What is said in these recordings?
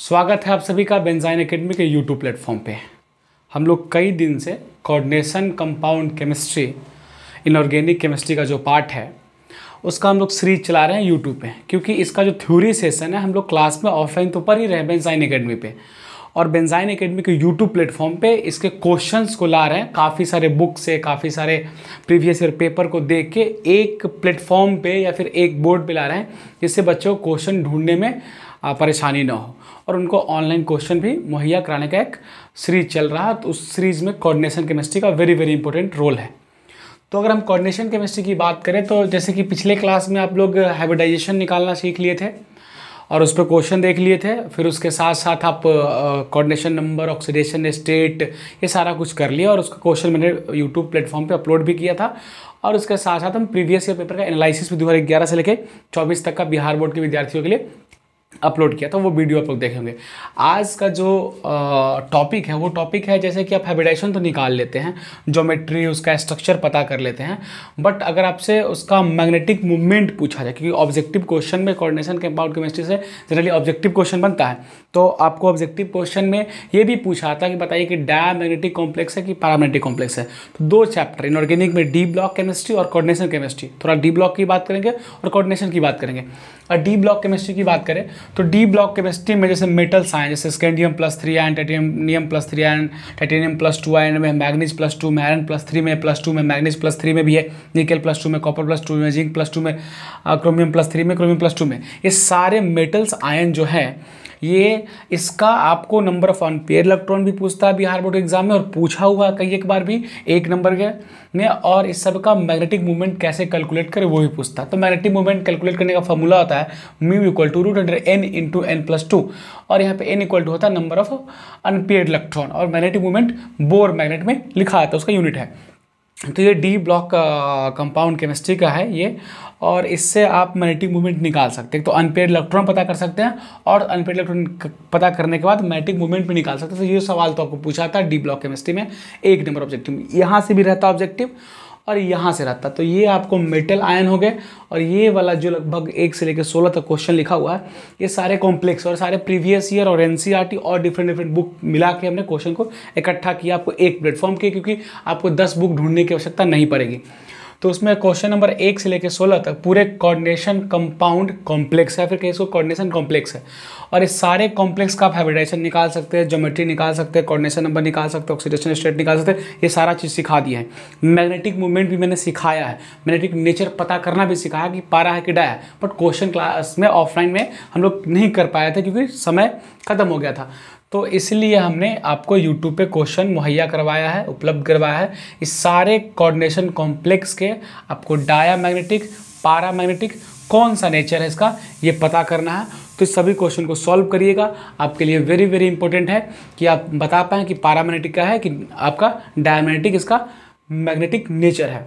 स्वागत है आप सभी का बेंजाइन एकेडमी के यूट्यूब प्लेटफॉर्म पे हम लोग कई दिन से coordination compound chemistry inorganic chemistry का जो पार्ट है उसका हम लोग सीरीज चला रहे हैं यूट्यूब पे क्योंकि इसका जो थ्योरी सेशन है हम लोग क्लास में ऑफलाइन तो पर ही रहे बेंजाइन अकेडमी पर और बेंजाइन एकेडमी के यूट्यूब प्लेटफॉर्म पे इसके क्वेश्चंस को ला रहे हैं काफ़ी सारे बुक से काफ़ी सारे प्रीवियस ईयर पेपर को देख के एक प्लेटफॉर्म पे या फिर एक बोर्ड पे ला रहे हैं जिससे बच्चों को क्वेश्चन ढूंढने में परेशानी ना हो और उनको ऑनलाइन क्वेश्चन भी मुहैया कराने का एक सीरीज चल रहा है तो उस सीरीज़ में कोऑर्डिनेशन केमिस्ट्री का वेरी वेरी इंपॉर्टेंट रोल है तो अगर हम कोऑर्डिनेशन केमिस्ट्री की बात करें तो जैसे कि पिछले क्लास में आप लोग हाइब्रिडाइजेशन निकालना सीख लिए थे और उस पर क्वेश्चन देख लिए थे फिर उसके साथ साथ आप कोऑर्डिनेशन नंबर ऑक्सीडेशन स्टेट ये सारा कुछ कर लिया और उसका क्वेश्चन मैंने यूट्यूब प्लेटफॉर्म पे अपलोड भी किया था और उसके साथ साथ हम प्रीवियस ईयर पेपर का एनालिसिस भी दो से लेकर चौबीस तक का बिहार बोर्ड के विद्यार्थियों के लिए अपलोड किया था तो वो वीडियो आप लोग देखेंगे आज का जो टॉपिक है वो टॉपिक है जैसे कि आप हैबिटेशन तो निकाल लेते हैं जोमेट्री उसका स्ट्रक्चर पता कर लेते हैं बट अगर आपसे उसका मैग्नेटिक मूवमेंट पूछा जाए क्योंकि ऑब्जेक्टिव क्वेश्चन में कोऑर्डिनेशन कंपाउंड केमिस्ट्री से जनरली ऑब्जेक्टिव क्वेश्चन बनता है तो आपको ऑब्जेक्टिव क्वेश्चन में ये भी पूछा था कि बताइए कि डायमैग्नेटिक कॉम्प्लेक्स है कि पैरामैग्नेटिक कॉम्प्लेक्स है तो दो चैप्टर इनऑर्गेनिक में डी ब्लॉक केमिस्ट्री और कोऑर्डिनेशन केमिस्ट्री थोड़ा डी ब्लॉक की बात करेंगे और कोऑर्डिनेशन की बात करेंगे और डी ब्लॉक केमिस्ट्री की बात करें तो डी ब्लॉक केमिस्ट्री में जैसे मेटल्स आए जैसे scandium plus three ion titanium plus three ion titanium plus two ion में मैग्नीज प्लस टू में आयरन प्लस थ्री में प्लस टू में मैग्नीज प्लस थ्री में भी है निकल प्लस टू में कॉपर प्लस टू में जिंक प्लस टू में क्रोमियम प्लस थ्री में क्रोमियम प्लस टू में ये सारे मेटल्स आयन जो है ये इसका आपको नंबर ऑफ अनपेयर इलेक्ट्रॉन भी पूछता है बिहार बोर्ड एग्जाम में और पूछा हुआ कई एक बार भी एक नंबर के ने और इस सब का मैग्नेटिक मूवमेंट कैसे कैलकुलेट करें वो भी पूछता है तो मैग्नेटिक मूवमेंट कैलकुलेट करने का फॉर्मूला होता है mu equal to root under N into N plus two और यहाँ पे एन इक्वल टू होता है नंबर ऑफ अनपेयर इलेक्ट्रॉन और मैग्नेटिक मूवमेंट बोर मैग्नेट में लिखा आता है तो उसका यूनिट है तो ये डी ब्लॉक कंपाउंड केमिस्ट्री का है ये और इससे आप मैग्नेटिक मूवमेंट निकाल सकते हैं तो अनपेड इलेक्ट्रॉन पता कर सकते हैं और अनपेड इलेक्ट्रॉन पता करने के बाद मैग्नेटिक मूवमेंट भी निकाल सकते हैं तो ये सवाल तो आपको पूछा था डी ब्लॉक केमिस्ट्री में एक नंबर ऑब्जेक्टिव यहाँ से भी रहता ऑब्जेक्टिव और यहाँ से रहता तो ये आपको मेटल आयन हो गए और ये वाला जो लगभग एक से लेकर सोलह तक क्वेश्चन लिखा हुआ है ये सारे कॉम्प्लेक्स और सारे प्रीवियस ईयर और एन e और डिफरेंट डिफरेंट बुक मिला के हमने क्वेश्चन को इकट्ठा किया आपको एक प्लेटफॉर्म के क्योंकि आपको दस बुक ढूंढने की आवश्यकता नहीं पड़ेगी तो उसमें क्वेश्चन नंबर एक से लेकर सोलह तक पूरे कोऑर्डिनेशन कंपाउंड कॉम्प्लेक्स है फिर कहीं इसको कोऑर्डिनेशन कॉम्प्लेक्स है और इस सारे कॉम्प्लेक्स का आप हाइब्रिडाइजेशन निकाल सकते हैं ज्योमेट्री निकाल सकते हैं कोऑर्डिनेशन नंबर निकाल सकते हैं ऑक्सीडेशन स्टेट निकाल सकते हैं ये सारा चीज़ सिखा दिया है मैग्नेटिक मूवमेंट भी मैंने सिखाया है मैग्नेटिक नेचर पता करना भी सिखाया कि पारा है कि डाया है बट क्वेश्चन क्लास में ऑफलाइन में हम लोग नहीं कर पाए थे क्योंकि समय खत्म हो गया था तो इसलिए हमने आपको यूट्यूब पे क्वेश्चन मुहैया करवाया है उपलब्ध करवाया है इस सारे कोऑर्डिनेशन कॉम्प्लेक्स के आपको डाया मैग्नेटिक पारा मैग्नेटिक कौन सा नेचर है इसका ये पता करना है तो इस सभी क्वेश्चन को सॉल्व करिएगा आपके लिए वेरी वेरी इंपॉर्टेंट है कि आप बता पाएँ कि पारा मैग्नेटिक का है कि आपका डाया मैग्नेटिक इसका मैग्नेटिक नेचर है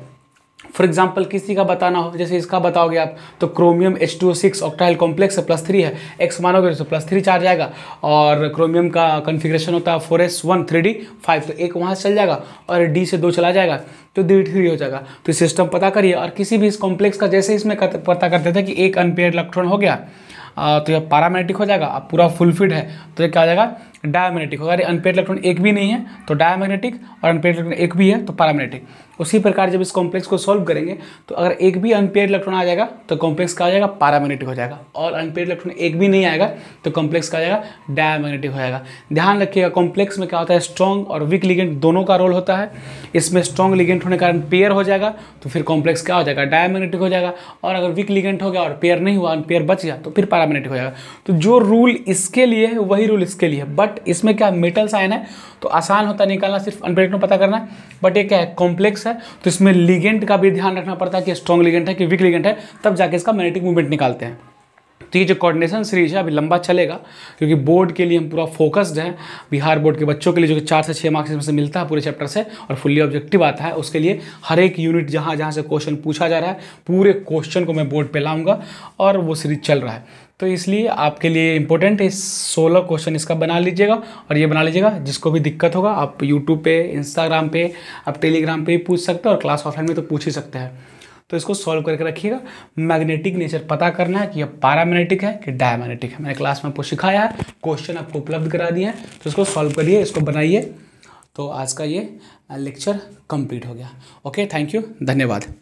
फॉर एग्जाम्पल किसी का बताना हो जैसे इसका बताओगे आप तो chromium H two six octyl complex plus three है एक्स मानोगे तो प्लस थ्री चार्ज आएगा और क्रोमियम का कन्फिग्रेशन होता है four S one three D five तो एक वहाँ से चल जाएगा और डी से दो चला जाएगा तो डी थ्री हो जाएगा तो सिस्टम पता करिए और किसी भी इस कॉम्प्लेक्स का जैसे इसमें पता करते थे कि एक अनपेयर इलेक्ट्रॉन हो गया तो यह पैरामेटिक हो जाएगा अब पूरा फुलफिड है तो क्या हो जाएगा डायमैग्नेटिक अगर अनपेड इलेक्ट्रॉन एक भी नहीं है तो डायमैग्नेटिक और अनपेड इलेक्ट्रॉन एक भी है तो पैरामैग्नेटिक उसी प्रकार जब इस कॉम्प्लेक्स को सॉल्व करेंगे तो अगर एक भी अनपेड इलेक्ट्रॉन आ जाएगा तो कॉम्प्लेक्स का आ जाएगा पैरामैग्नेटिक हो जाएगा और अनपेड इलेक्ट्रॉन एक भी नहीं आएगा तो कॉम्प्लेक्स का आ जाएगा डायमैग्नेटिक हो जाएगा ध्यान रखिएगा कॉम्प्लेक्स में क्या होता है स्ट्रॉन्ग और वीक लिगेंट दोनों का रोल होता है इसमें स्ट्रॉन्ग लिगेंट होने के कारण पेयर हो जाएगा तो फिर कॉम्प्लेक्स क्या हो जाएगा डायमैग्नेटिक हो जाएगा और अगर वीक लिगेंट हो गया और पेयर नहीं हुआ पेयर बच गया तो फिर पैरामैग्नेटिक हो जाएगा तो जो रूल इसके लिए है वही रूल इसके लिए बट बट इसमें क्या मेटल साइन है तो आसान होता है निकालना सिर्फ अनप्रेडिक्ट पता करना बट ये क्या है कॉम्प्लेक्स है तो इसमें लिगेंट का भी ध्यान रखना पड़ता है कि स्ट्रॉन्ग लिगेंट है कि वीक लिगेंट है तब जाके इसका मैग्नेटिक मूवमेंट निकालते हैं तो ये जो कोऑर्डिनेशन सीरीज है अभी लंबा चलेगा क्योंकि बोर्ड के लिए हम पूरा फोकस्ड हैं बिहार बोर्ड के बच्चों के लिए जो कि चार से छः मार्क्स इसमें से मिलता है पूरे चैप्टर से और फुल्ली ऑब्जेक्टिव आता है उसके लिए हर एक यूनिट जहाँ जहाँ से क्वेश्चन पूछा जा रहा है पूरे क्वेश्चन को मैं बोर्ड पर लाऊंगा और वो सीरीज चल रहा है तो इसलिए आपके लिए इम्पोर्टेंट है सोलह क्वेश्चन इसका बना लीजिएगा और ये बना लीजिएगा जिसको भी दिक्कत होगा आप यूट्यूब पे इंस्टाग्राम पे आप टेलीग्राम पे भी पूछ सकते हैं और क्लास ऑफलाइन में तो पूछ ही सकते हैं तो इसको सॉल्व करके रखिएगा मैग्नेटिक नेचर पता करना है कि यह पारामैग्नेटिक है कि डायमैग्नेटिक है मैंने क्लास में आपको सिखाया है क्वेश्चन आपको उपलब्ध करा दिए हैं तो इसको सॉल्व करिए इसको बनाइए तो आज का ये लेक्चर कंप्लीट हो गया ओके थैंक यू धन्यवाद